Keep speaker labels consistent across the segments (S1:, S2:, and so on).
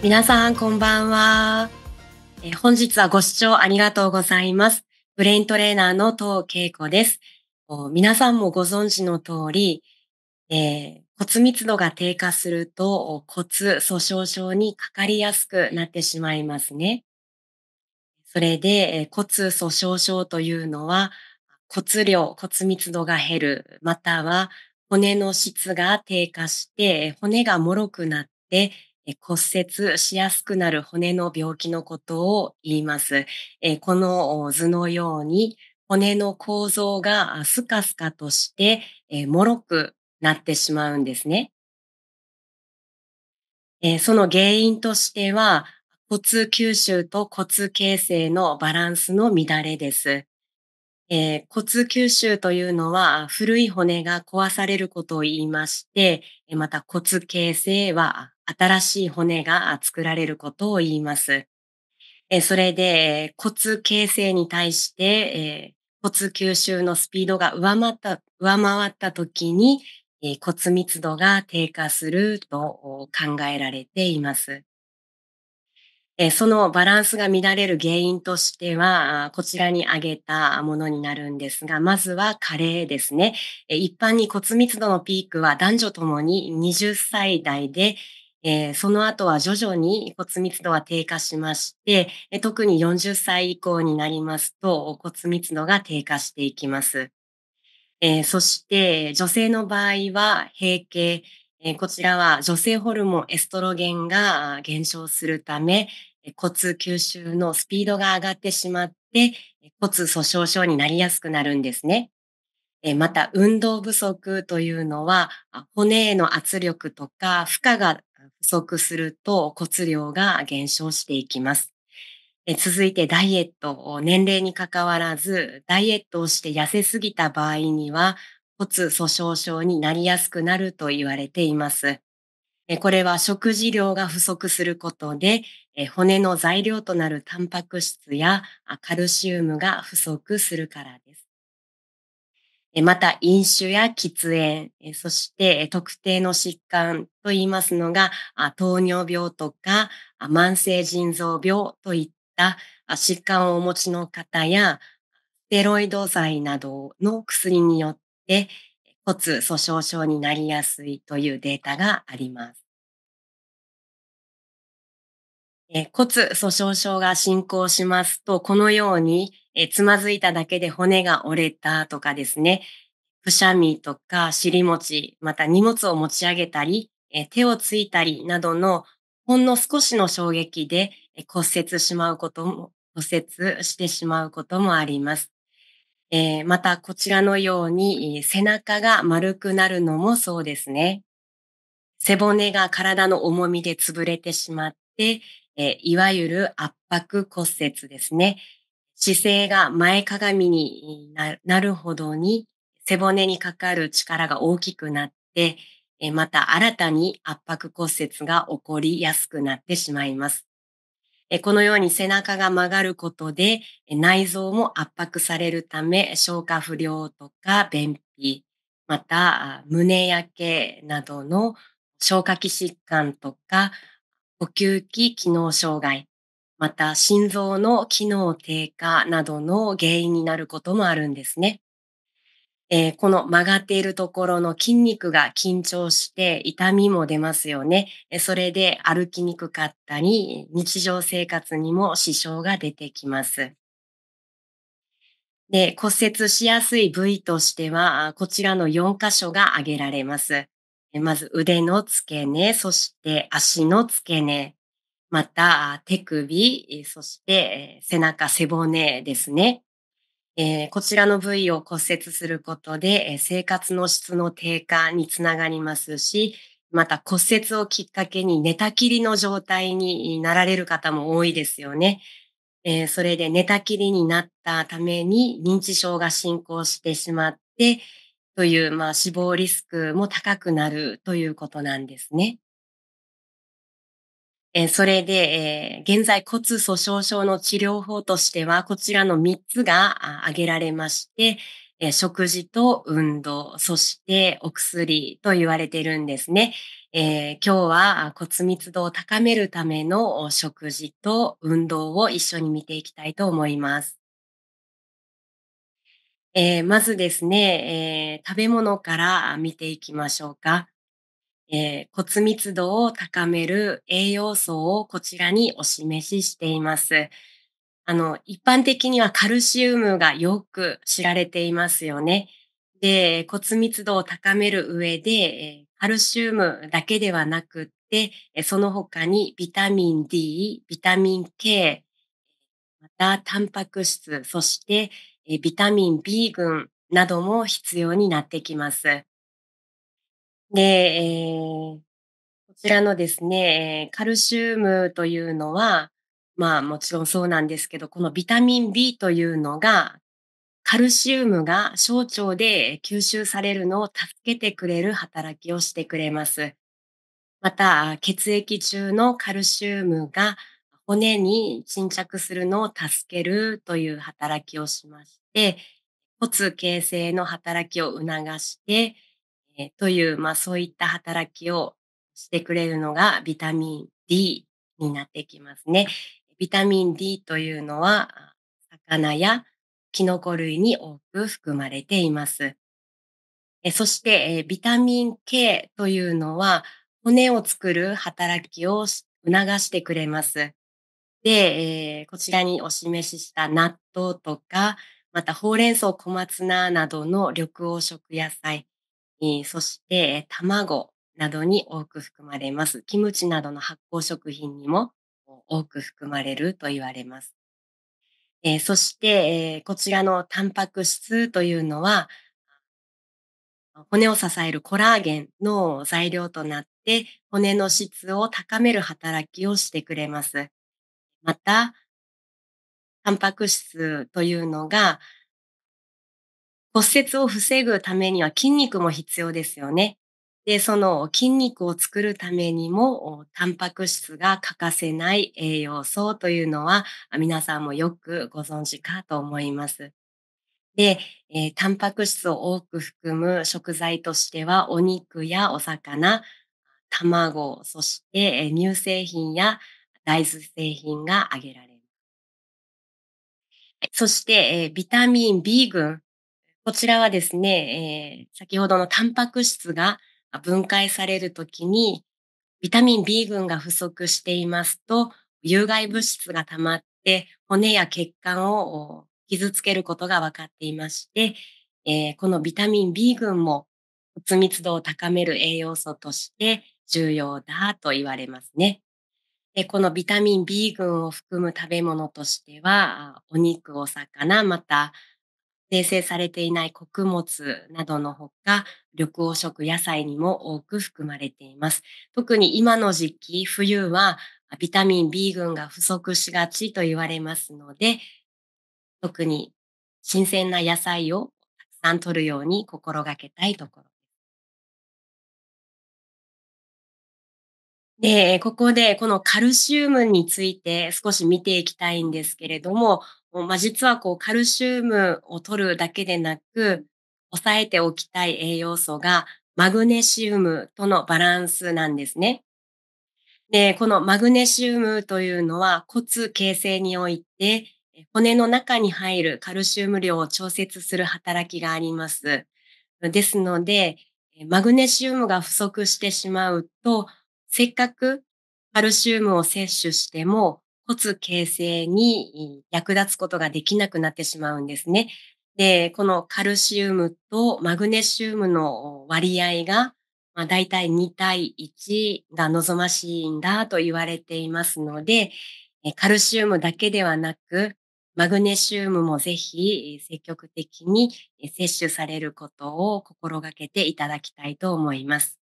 S1: 皆さん、こんばんは。え本日はご視聴ありがとうございます。ブレイントレーナーの藤恵子です。皆さんもご存知の通り、えー、骨密度が低下すると骨粗鬆症にかかりやすくなってしまいますね。それで、えー、骨粗鬆症というのは骨量、骨密度が減る、または骨の質が低下して骨が脆くなって骨折しやすくなる骨の病気のことを言います。この図のように骨の構造がスカスカとして脆くなってしまうんですね。その原因としては骨吸収と骨形成のバランスの乱れです。えー、骨吸収というのは古い骨が壊されることを言いまして、また骨形成は新しい骨が作られることを言います。それで骨形成に対して骨吸収のスピードが上回った、上回った時に骨密度が低下すると考えられています。そのバランスが乱れる原因としては、こちらに挙げたものになるんですが、まずは加齢ですね。一般に骨密度のピークは男女ともに20歳代で、えー、その後は徐々に骨密度は低下しまして、え特に40歳以降になりますと骨密度が低下していきます。えー、そして女性の場合は閉経、えー、こちらは女性ホルモンエストロゲンが減少するため骨吸収のスピードが上がってしまって骨粗鬆症になりやすくなるんですね。また運動不足というのは骨への圧力とか負荷が不足すると骨量が減少していきます。続いてダイエット、を年齢にかかわらず、ダイエットをして痩せすぎた場合には、骨粗鬆症になりやすくなると言われています。これは食事量が不足することで、骨の材料となるタンパク質やカルシウムが不足するからです。また飲酒や喫煙、そして特定の疾患といいますのが、糖尿病とか慢性腎臓病といった疾患をお持ちの方や、ステロイド剤などの薬によって骨粗鬆症になりやすいというデータがあります。骨粗鬆症が進行しますと、このように、えつまずいただけで骨が折れたとかですね、くしゃみとか尻餅、また荷物を持ち上げたり、え手をついたりなどのほんの少しの衝撃で骨折しまうことも、骨折してしまうこともあります。えまた、こちらのように背中が丸くなるのもそうですね。背骨が体の重みで潰れてしまって、えいわゆる圧迫骨折ですね。姿勢が前かがみになるほどに背骨にかかる力が大きくなって、えまた新たに圧迫骨折が起こりやすくなってしまいます。このように背中が曲がることで内臓も圧迫されるため消化不良とか便秘、また胸焼けなどの消化器疾患とか呼吸器機能障害、また心臓の機能低下などの原因になることもあるんですね。えー、この曲がっているところの筋肉が緊張して痛みも出ますよね。それで歩きにくかったり、日常生活にも支障が出てきます。で、骨折しやすい部位としては、こちらの4箇所が挙げられます。まず腕の付け根、そして足の付け根、また手首、そして背中、背骨ですね。えこちらの部位を骨折することで、え生活の質の低下につながりますし、また骨折をきっかけに寝たきりの状態になられる方も多いですよね。えそれで寝たきりになったために認知症が進行してしまって、という、まあ、死亡リスクも高くなるということなんですね。えそれで、え現在骨粗鬆症の治療法としては、こちらの3つが挙げられまして、え食事と運動、そしてお薬と言われてるんですね。えー、今日は骨密度を高めるための食事と運動を一緒に見ていきたいと思います。えー、まずですね、えー、食べ物から見ていきましょうか。えー、骨密度を高める栄養素をこちらにお示ししています。あの、一般的にはカルシウムがよく知られていますよね。で、骨密度を高める上で、カルシウムだけではなくって、その他にビタミン D、ビタミン K、またタンパク質、そしてビタミン B 群なども必要になってきます。で、えー、こちらのですね、カルシウムというのは、まあもちろんそうなんですけど、このビタミン B というのが、カルシウムが小腸で吸収されるのを助けてくれる働きをしてくれます。また、血液中のカルシウムが骨に沈着するのを助けるという働きをしまして、骨形成の働きを促して、えという、まあそういった働きをしてくれるのがビタミン D になってきますね。ビタミン D というのは、魚やキノコ類に多く含まれています。そして、ビタミン K というのは、骨を作る働きを促してくれます。で、えー、こちらにお示しした納豆とか、またほうれん草、小松菜などの緑黄色野菜、えー、そして卵などに多く含まれます。キムチなどの発酵食品にも多く含まれると言われます。えー、そして、えこちらのタンパク質というのは、骨を支えるコラーゲンの材料となって、骨の質を高める働きをしてくれます。また、タンパク質というのが、骨折を防ぐためには筋肉も必要ですよね。で、その筋肉を作るためにも、タンパク質が欠かせない栄養素というのは、皆さんもよくご存知かと思います。で、えー、タンパク質を多く含む食材としては、お肉やお魚、卵、そして乳製品や大豆製品が挙げられます。そして、えビタミン B 群。こちらはですね、え先ほどのタンパク質が分解されるときに、ビタミン B 群が不足していますと、有害物質が溜まって骨や血管を傷つけることが分かっていまして、えこのビタミン B 群も骨密度を高める栄養素として重要だと言われますね。で、このビタミン B 群を含む食べ物としては、お肉、お魚、また生成されていない穀物などのほか、緑黄色野菜にも多く含まれています。特に今の時期、冬はビタミン B 群が不足しがちと言われますので、特に新鮮な野菜をたくさん摂るように心がけたいところで、ここでこのカルシウムについて少し見ていきたいんですけれども、まあ、実はこうカルシウムを取るだけでなく、抑えておきたい栄養素がマグネシウムとのバランスなんですね。で、このマグネシウムというのは骨形成において、骨の中に入るカルシウム量を調節する働きがあります。ですので、マグネシウムが不足してしまうと、せっかくカルシウムを摂取しても骨形成に役立つことができなくなってしまうんですね。で、このカルシウムとマグネシウムの割合が、まあ、大体2対1が望ましいんだと言われていますので、カルシウムだけではなく、マグネシウムもぜひ積極的に摂取されることを心がけていただきたいと思います。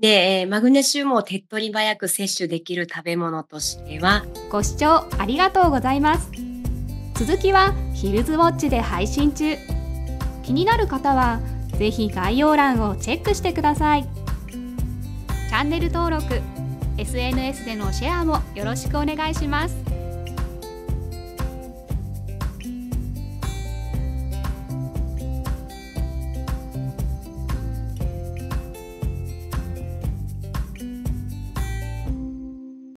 S1: で、マグネシウムを手っ取り早く摂取できる食べ物としてはご視聴ありがとうございます続きはヒルズウォッチで配信中気になる方はぜひ概要欄をチェックしてくださいチャンネル登録 SNS でのシェアもよろしくお願いします